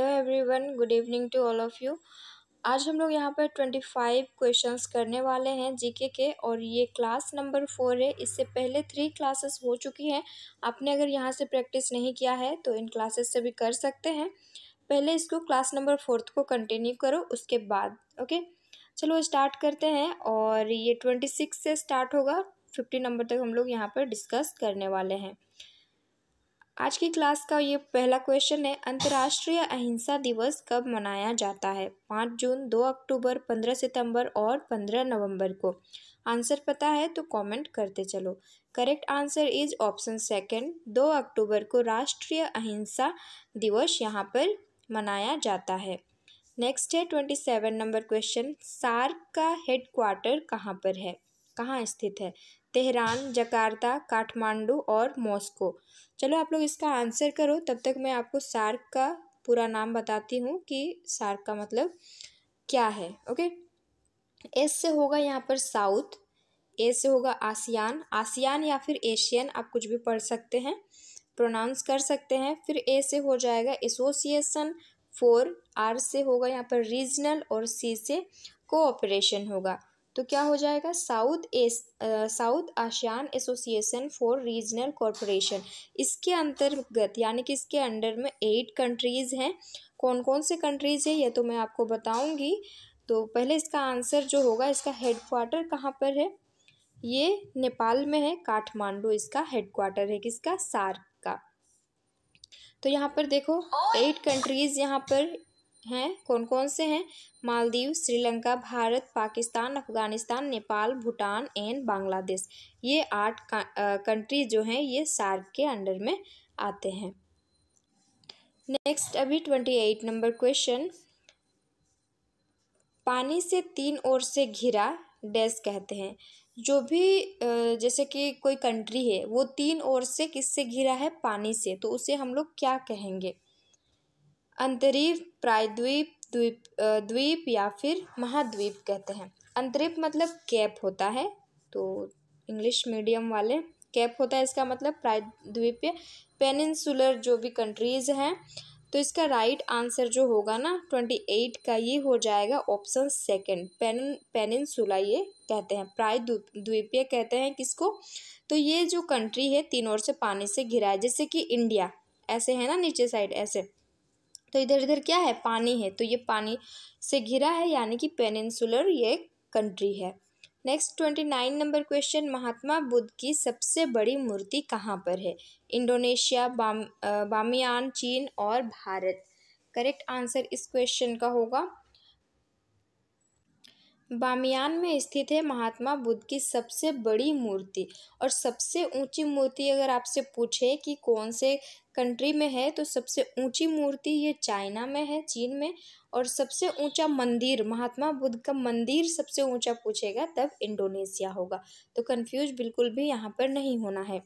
hello everyone good evening to all of you आज हम लोग यहाँ पर ट्वेंटी फाइव क्वेश्चन करने वाले हैं जीके के और ये क्लास नंबर फोर है इससे पहले थ्री क्लासेस हो चुकी हैं आपने अगर यहाँ से प्रैक्टिस नहीं किया है तो इन क्लासेस से भी कर सकते हैं पहले इसको क्लास नंबर फोर्थ को कंटिन्यू करो उसके बाद ओके चलो स्टार्ट करते हैं और ये ट्वेंटी सिक्स से स्टार्ट होगा फिफ्टी नंबर तक हम लोग यहाँ पर डिस्कस करने वाले हैं आज की क्लास का ये पहला क्वेश्चन है अंतर्राष्ट्रीय अहिंसा दिवस कब मनाया जाता है पाँच जून दो अक्टूबर पंद्रह सितंबर और पंद्रह नवंबर को आंसर पता है तो कमेंट करते चलो correct answer is option second दो अक्टूबर को राष्ट्रीय अहिंसा दिवस यहाँ पर मनाया जाता है नेक्स्ट है twenty seven number question SAARC का हेडक्वार्टर कहाँ पर है कहाँ स्थित है तेहरान जकार्ता काठमांडू और मॉस्को चलो आप लोग इसका आंसर करो तब तक मैं आपको सार्क का पूरा नाम बताती हूँ कि सार्क का मतलब क्या है ओके एस से होगा यहाँ पर साउथ ए से होगा आसियान आसियान या फिर एशियन आप कुछ भी पढ़ सकते हैं प्रोनाउंस कर सकते हैं फिर ए से हो जाएगा एसोसिएशन फोर आर से होगा यहाँ पर रीजनल और सी से कोऑपरेशन होगा तो क्या हो जाएगा साउथ एस south Asian association for regional corporation इसके अंतर्गत यानी कि इसके अंडर में एट कंट्रीज़ हैं कौन कौन से कंट्रीज़ हैं यह तो मैं आपको बताऊंगी तो पहले इसका आंसर जो होगा इसका हेडक्वार्टर कहाँ पर है ये नेपाल में है काठमांडू इसका हेडक्वार्टर है किसका सार्क का तो यहाँ पर देखो एट कंट्रीज़ यहाँ पर हैं कौन कौन से हैं मालदीव श्रीलंका भारत पाकिस्तान अफगानिस्तान नेपाल भूटान एंड बांग्लादेश ये आठ कंट्री जो हैं ये सार्क के अंडर में आते हैं नेक्स्ट अभी ट्वेंटी एट नंबर क्वेश्चन पानी से तीन ओर से घिरा डैस कहते हैं जो भी जैसे कि कोई कंट्री है वो तीन ओर से किससे घिरा है पानी से तो उसे हम लोग क्या कहेंगे अंतरीप प्रायद्वीप द्वीप द्वीप या फिर महाद्वीप कहते हैं अंतरीप मतलब कैप होता है तो इंग्लिश मीडियम वाले कैप होता है इसका मतलब प्रायद्वीप पेनिनसुलर जो भी कंट्रीज़ हैं तो इसका राइट आंसर जो होगा ना ट्वेंटी एट का ये हो जाएगा ऑप्शन सेकंड पेन पेनिनसुला ये कहते हैं प्राय द्वीपीय कहते हैं किसको तो ये जो कंट्री है तीन ओर से पानी से घिरा है जैसे कि इंडिया ऐसे है ना नीचे साइड ऐसे तो इधर इधर क्या है पानी है तो ये पानी से घिरा है यानी कि पेनिनसुलर ये कंट्री है next twenty nine number question Mahatma Buddha की सबसे बड़ी मूर्ति कहाँ पर है इंडोनेशिया बाम बामियान चीन और भारत करेक्ट आंसर इस क्वेश्चन का होगा बामियान में स्थित है महात्मा बुद्ध की सबसे बड़ी मूर्ति और सबसे ऊंची मूर्ति अगर आपसे पूछे कि कौन से कंट्री में है तो सबसे ऊंची मूर्ति ये चाइना में है चीन में और सबसे ऊंचा मंदिर महात्मा बुद्ध का मंदिर सबसे ऊंचा पूछेगा तब इंडोनेशिया होगा तो कंफ्यूज बिल्कुल भी यहाँ पर नहीं होना है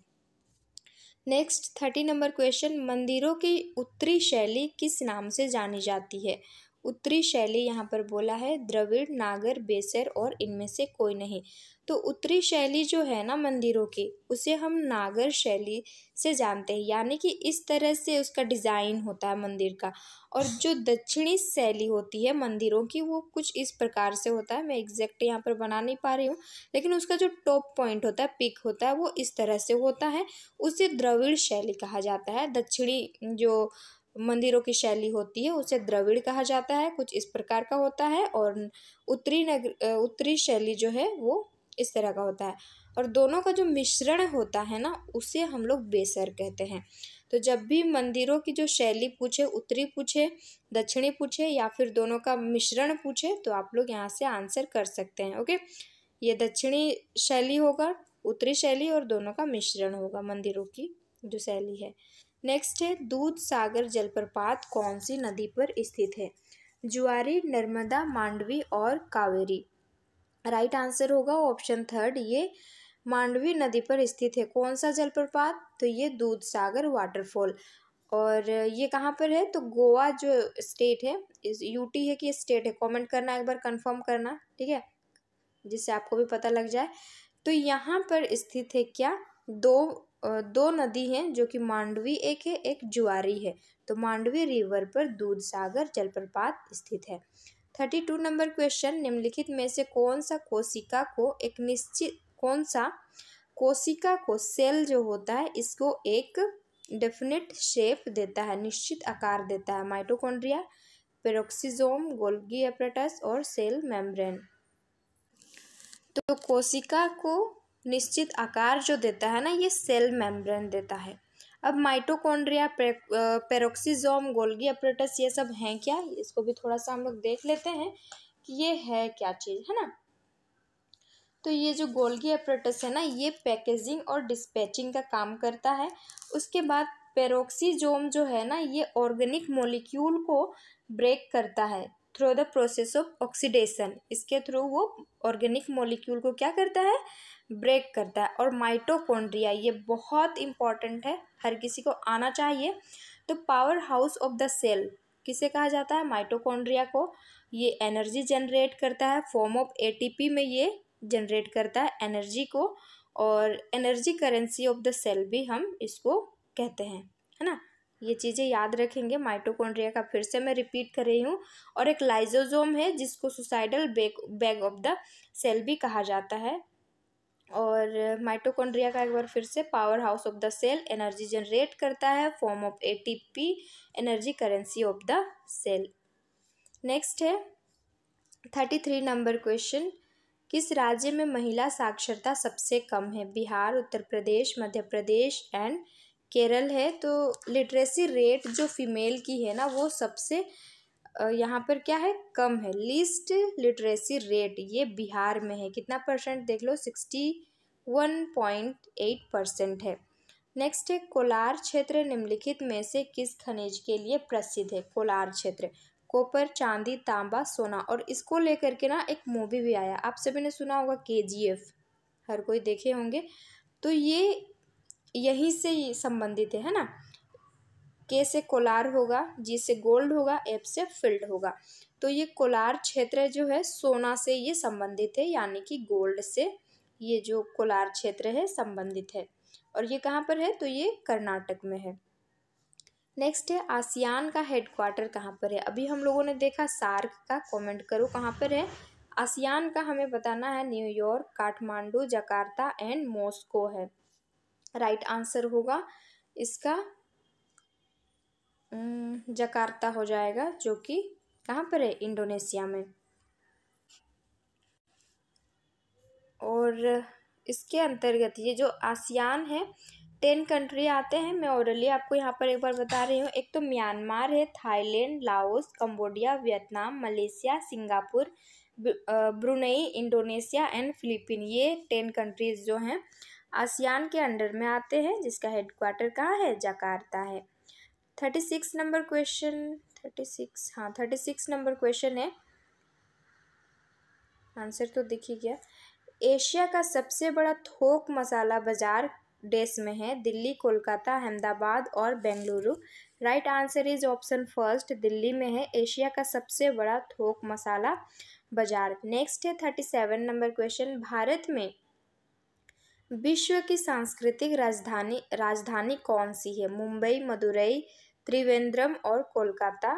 नेक्स्ट थर्टी नंबर क्वेश्चन मंदिरों की उत्तरी शैली किस नाम से जानी जाती है उत्तरी शैली यहाँ पर बोला है द्रविड़ नागर बेसर और इनमें से कोई नहीं तो उत्तरी शैली जो है ना मंदिरों की उसे हम नागर शैली से जानते हैं यानी कि इस तरह से उसका डिज़ाइन होता है मंदिर का और जो दक्षिणी शैली होती है मंदिरों की वो कुछ इस प्रकार से होता है मैं एग्जैक्ट यहाँ पर बना नहीं पा रही हूँ लेकिन उसका जो टॉप पॉइंट होता है पिक होता है वो इस तरह से होता है उसे द्रविड़ शैली कहा जाता है दक्षिणी जो मंदिरों की शैली होती है उसे द्रविड़ कहा जाता है कुछ इस प्रकार का होता है और उत्तरी नगर उत्तरी शैली जो है वो इस तरह का होता है और दोनों का जो मिश्रण होता है ना उसे हम लोग बेसर कहते हैं तो जब भी मंदिरों की जो शैली पूछे उत्तरी पूछे दक्षिणी पूछे या फिर दोनों का मिश्रण पूछे तो आप लोग यहाँ से आंसर कर सकते हैं ओके ये दक्षिणी शैली होगा उत्तरी शैली और दोनों का मिश्रण होगा मंदिरों की जो शैली है नेक्स्ट है दूध सागर जलप्रपात कौन सी नदी पर स्थित है जुआरी नर्मदा मांडवी और कावेरी राइट आंसर होगा ऑप्शन थर्ड ये मांडवी नदी पर स्थित है कौन सा जलप्रपात तो ये दूध सागर वाटरफॉल और ये कहाँ पर है तो गोवा जो स्टेट है यूटी है कि स्टेट है कमेंट करना एक बार कंफर्म करना ठीक है जिससे आपको भी पता लग जाए तो यहाँ पर स्थित है क्या दो दो नदी हैं जो कि मांडवी एक है एक जुआरी है तो मांडवी रिवर पर दूध सागर जलप्रपात स्थित है थर्टी टू नंबर क्वेश्चन निम्नलिखित में से कौन सा कोशिका को एक निश्चित कौन सा कोशिका को सेल जो होता है इसको एक डेफिनेट शेप देता है निश्चित आकार देता है माइटोकॉन्ड्रिया पेरोक्सीजोम गोल्गी एपरेटस और सेल मेम्ब्रेन तो कोशिका को निश्चित आकार जो देता है ना ये सेल मेम्ब्रेन देता है अब माइटोकॉन्ड्रिया पेरोक्सीजोम गोल्गी अप्रेटस ये सब हैं क्या इसको भी थोड़ा सा हम लोग देख लेते हैं कि ये है क्या चीज़ है ना तो ये जो गोल्गी अप्रेटस है ना ये पैकेजिंग और डिस्पैचिंग का काम करता है उसके बाद पेरोक्सीजोम जो है ना ये ऑर्गेनिक मोलिक्यूल को ब्रेक करता है through the process of oxidation इसके थ्रू वो ऑर्गेनिक मॉलिक्यूल को क्या करता है ब्रेक करता है और माइटोकॉन्ड्रिया ये बहुत इंपॉर्टेंट है हर किसी को आना चाहिए तो power house of the cell किसे कहा जाता है माइटोकॉन्ड्रिया को ये एनर्जी जनरेट करता है फॉर्म ऑफ एटीपी में ये जनरेट करता है एनर्जी को और energy currency of the cell भी हम इसको कहते हैं है ना ये चीज़ें याद रखेंगे माइटोकॉन्ड्रिया का फिर से मैं रिपीट कर रही हूँ और एक लाइजोजोम है जिसको suicidal bag bag of the cell भी कहा जाता है और माइटोकॉन्ड्रिया का एक बार फिर से power house of the cell energy generate करता है form of P energy currency of the cell next है थर्टी थ्री नंबर क्वेश्चन किस राज्य में महिला साक्षरता सबसे कम है बिहार उत्तर प्रदेश मध्य प्रदेश एंड केरल है तो लिटरेसी रेट जो फीमेल की है ना वो सबसे यहाँ पर क्या है कम है लीस्ट लिटरेसी रेट ये बिहार में है कितना परसेंट देख लो sixty one point eight percent है नेक्स्ट है कोलार क्षेत्र निम्नलिखित में से किस खनिज के लिए प्रसिद्ध है कोलार क्षेत्र कोपर चांदी तांबा सोना और इसको लेकर के ना एक मूवी भी आया आप सभी ने सुना होगा के जी एफ हर कोई देखे होंगे तो ये यहीं से संबंधित है ना के से कोलार होगा जी से गोल्ड होगा एफ से फिल्ड होगा तो ये कोलार क्षेत्र जो है सोना से ये संबंधित है यानी कि गोल्ड से ये जो कोलार क्षेत्र है संबंधित है और ये कहाँ पर है तो ये कर्नाटक में है नेक्स्ट है आसियान का हेडक्वार्टर कहाँ पर है अभी हम लोगों ने देखा सार्क का कमेंट करो कहाँ पर है आसियान का हमें बताना है New York Kathmandu Jakarta and Moscow है राइट आंसर होगा इसका जकार्ता हो जाएगा जो कि कहाँ पर है इंडोनेशिया में और इसके अंतर्गत ये जो आसियान है टेन कंट्री आते हैं मैं ओरली आपको यहाँ पर एक बार बता रही हूँ एक तो म्यांमार है Thailand Laos Cambodia Vietnam Malaysia Singapore Brunei Indonesia and Philippine ये टेन कंट्रीज़ जो हैं आसियान के अंडर में आते हैं जिसका हेडक्वार्टर कहाँ है जकार्ता है thirty six number question thirty six हाँ थर्टी सिक्स नंबर क्वेश्चन है आंसर तो दिख ही गया एशिया का सबसे बड़ा थोक मसाला बाजार देश में है दिल्ली कोलकाता अहमदाबाद और Bengaluru right answer is option first Delhi में है एशिया का सबसे बड़ा थोक मसाला बाजार नेक्स्ट है thirty seven number question Bharat में विश्व की सांस्कृतिक राजधानी राजधानी कौन सी है मुंबई मदुरई त्रिवेंद्रम और Kolkata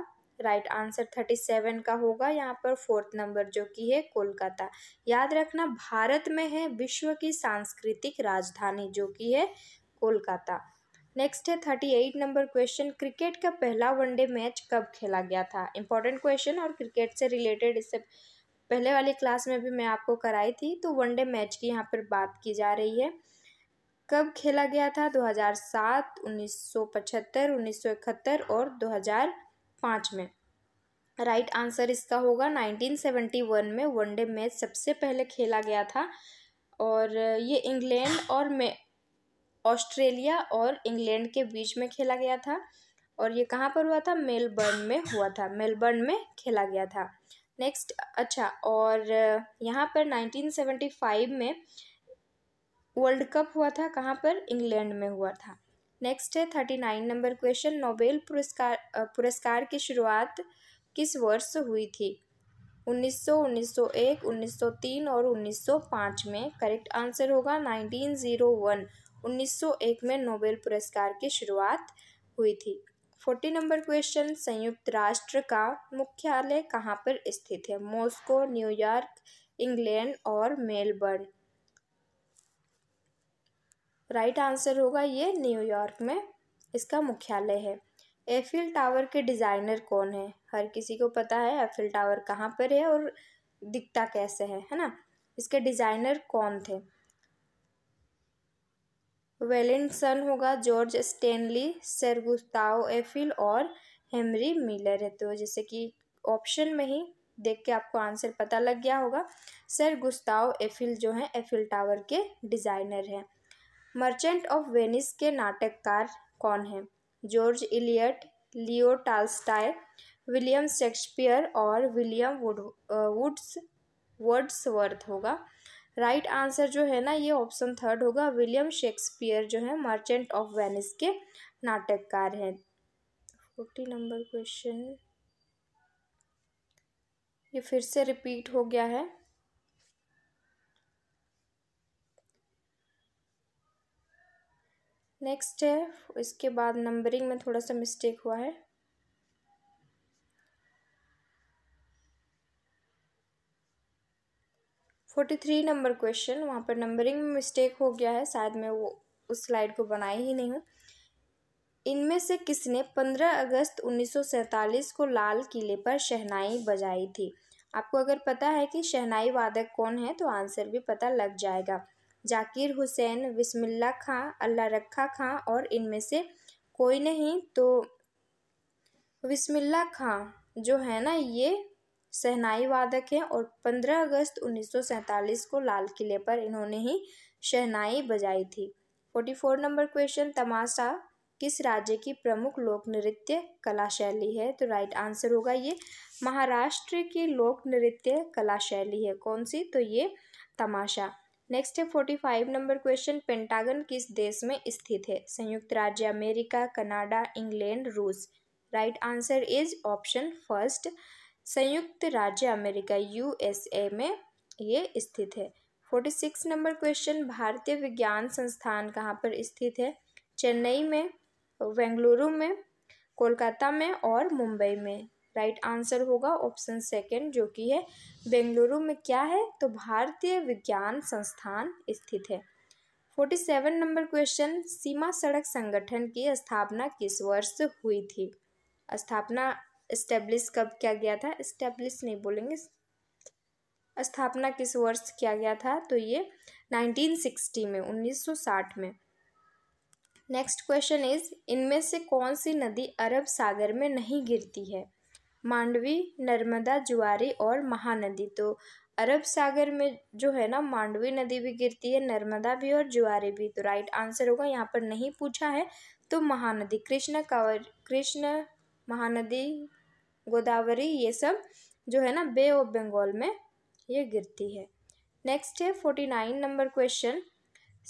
right answer thirty seven का होगा यहाँ पर फोर्थ नंबर जो कि है कोलकाता याद रखना भारत में है विश्व की सांस्कृतिक राजधानी जो कि है कोलकाता नेक्स्ट है thirty eight number question cricket का पहला वनडे मैच कब खेला गया था इंपॉर्टेंट क्वेश्चन और क्रिकेट से रिलेटेड इससे पहले वाली क्लास में भी मैं आपको कराई थी तो वनडे मैच की यहाँ पर बात की जा रही है कब खेला गया था 2007, 1975, 1971 और 2005 में राइट right आंसर इसका होगा 1971 में वनडे मैच सबसे पहले खेला गया था और ये इंग्लैंड और में ऑस्ट्रेलिया और इंग्लैंड के बीच में खेला गया था और ये कहाँ पर हुआ था मेलबर्न में हुआ था मेलबर्न में खेला गया था नेक्स्ट अच्छा और यहाँ पर 1975 में वर्ल्ड कप हुआ था कहाँ पर इंग्लैंड में हुआ था नेक्स्ट है thirty nine number question Nobel पुरस्कार पुरस्कार की शुरुआत किस वर्ष हुई थी 1900, 1901, 1903 और 1905 में करेक्ट आंसर होगा 1901, 1901 में नोबेल पुरस्कार की शुरुआत हुई थी फोर्टी नंबर क्वेश्चन संयुक्त राष्ट्र का मुख्यालय कहाँ पर स्थित है मॉस्को न्यूयॉर्क इंग्लैंड और मेलबर्न राइट आंसर होगा ये न्यूयॉर्क में इसका मुख्यालय है एफिल टावर के डिज़ाइनर कौन है हर किसी को पता है एफिल टावर कहाँ पर है और दिखता कैसे है है ना इसके डिज़ाइनर कौन थे वेलिंगसन होगा जॉर्ज स्टेनली सरगुस्ताओ एफिल और हेमरी मिलर है तो जैसे कि ऑप्शन में ही देख के आपको आंसर पता लग गया होगा सर गुस्ताओ एफिल जो हैं एफिल टावर के डिज़ाइनर हैं मर्चेंट ऑफ वेनिस के नाटककार कौन हैं George Eliot Leo Tolstoy William Shakespeare और विलियम वुड वुड्स वर्ड्सवर्थ होगा राइट right आंसर जो है ना ये ऑप्शन थर्ड होगा विलियम शेक्सपियर जो है मर्चेंट ऑफ वेनिस के नाटककार हैं फोर्टी नंबर क्वेश्चन ये फिर से रिपीट हो गया है नेक्स्ट है इसके बाद नंबरिंग में थोड़ा सा मिस्टेक हुआ है फोर्टी थ्री नंबर क्वेश्चन वहाँ पर नंबरिंग में मिस्टेक हो गया है शायद मैं वो उस स्लाइड को बनाई ही नहीं हूँ इनमें से किसने पंद्रह अगस्त सैंतालीस को लाल किले पर शहनाई बजाई थी आपको अगर पता है कि शहनाई वादक कौन है तो आंसर भी पता लग जाएगा जाकिर हुसैन बिस्मिल्ला खां अल्लाह रखा खां और इनमें से कोई नहीं तो बिस्मिल्ला खां जो है ना ये शहनाई वादक हैं और 15 अगस्त 1947 को लाल किले पर इन्होंने ही शहनाई बजाई थी 44 नंबर क्वेश्चन तमाशा किस राज्य की प्रमुख लोक नृत्य कला शैली है तो राइट आंसर होगा ये महाराष्ट्र की लोक नृत्य कला शैली है कौन सी तो ये तमाशा नेक्स्ट है forty five number question Pentagon किस देश में स्थित है संयुक्त राज्य अमेरिका कनाडा इंग्लैंड रूस right answer is option first संयुक्त राज्य अमेरिका यूएसए में ये स्थित है फोर्टी सिक्स नंबर क्वेश्चन भारतीय विज्ञान संस्थान कहाँ पर स्थित है चेन्नई में बेंगलुरु में कोलकाता में और मुंबई में राइट आंसर होगा ऑप्शन सेकंड जो कि है बेंगलुरु में क्या है तो भारतीय विज्ञान संस्थान स्थित है फोर्टी सेवन नंबर क्वेश्चन सीमा सड़क संगठन की स्थापना किस वर्ष हुई थी स्थापना इस्टेब्लिश कब किया गया था इस्टेब्लिश नहीं बोलेंगे स्थापना किस वर्ष किया गया था तो ये 1960 में 1960 में नेक्स्ट क्वेश्चन इज इनमें से कौन सी नदी अरब सागर में नहीं गिरती है मांडवी नर्मदा जुआरी और महानदी तो अरब सागर में जो है ना मांडवी नदी भी गिरती है नर्मदा भी और जुआरी भी तो राइट आंसर होगा यहाँ पर नहीं पूछा है तो महानदी कृष्ण कावर कृष्ण महानदी गोदावरी ये सब जो है ना बे ऑफ बंगाल में ये गिरती है नेक्स्ट है फोर्टी नाइन नंबर क्वेश्चन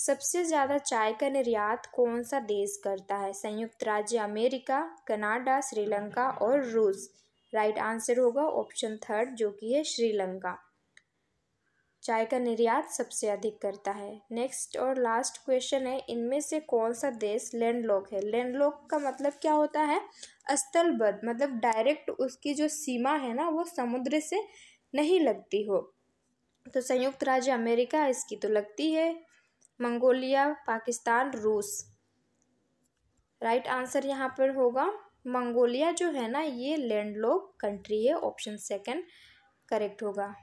सबसे ज़्यादा चाय का निर्यात कौन सा देश करता है संयुक्त राज्य अमेरिका कनाडा श्रीलंका और रूस राइट आंसर होगा ऑप्शन थर्ड जो कि है श्रीलंका चाय का निर्यात सबसे अधिक करता है नेक्स्ट और लास्ट क्वेश्चन है इनमें से कौन सा देश लैंडलॉक है लैंडलॉक का मतलब क्या होता है स्थलबद्ध मतलब डायरेक्ट उसकी जो सीमा है ना वो समुद्र से नहीं लगती हो तो संयुक्त राज्य अमेरिका इसकी तो लगती है मंगोलिया पाकिस्तान रूस राइट आंसर यहाँ पर होगा मंगोलिया जो है ना ये लैंडलॉक कंट्री है ऑप्शन सेकेंड करेक्ट होगा